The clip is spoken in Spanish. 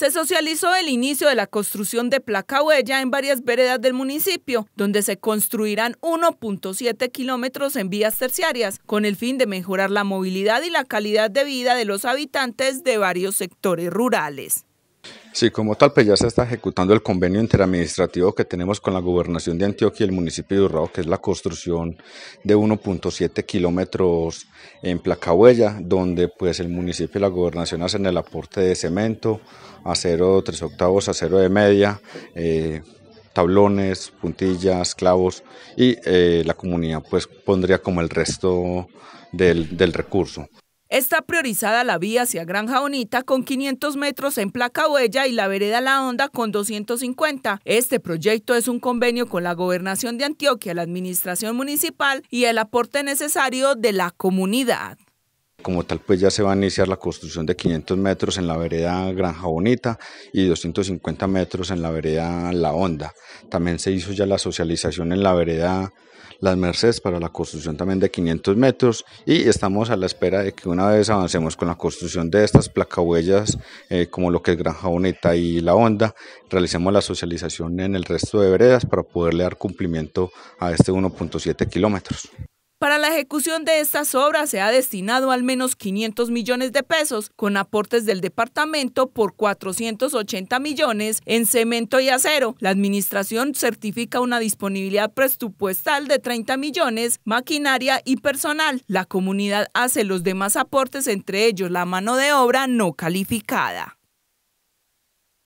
se socializó el inicio de la construcción de placa huella en varias veredas del municipio, donde se construirán 1.7 kilómetros en vías terciarias, con el fin de mejorar la movilidad y la calidad de vida de los habitantes de varios sectores rurales. Sí, como tal, pues ya se está ejecutando el convenio interadministrativo que tenemos con la gobernación de Antioquia y el municipio de Urrao, que es la construcción de 1.7 kilómetros en Placahuella, donde pues el municipio y la gobernación hacen el aporte de cemento, acero tres octavos, acero de media, eh, tablones, puntillas, clavos, y eh, la comunidad pues pondría como el resto del recurso. Está priorizada la vía hacia Granja Bonita con 500 metros en placa huella y la vereda La Honda con 250. Este proyecto es un convenio con la Gobernación de Antioquia, la Administración Municipal y el aporte necesario de la comunidad. Como tal, pues ya se va a iniciar la construcción de 500 metros en la vereda Granja Bonita y 250 metros en la vereda La Honda. También se hizo ya la socialización en la vereda Las Mercedes para la construcción también de 500 metros y estamos a la espera de que una vez avancemos con la construcción de estas placahuellas eh, como lo que es Granja Bonita y La Honda, realicemos la socialización en el resto de veredas para poderle dar cumplimiento a este 1.7 kilómetros. Para la ejecución de estas obras se ha destinado al menos 500 millones de pesos, con aportes del departamento por 480 millones en cemento y acero. La administración certifica una disponibilidad presupuestal de 30 millones, maquinaria y personal. La comunidad hace los demás aportes, entre ellos la mano de obra no calificada.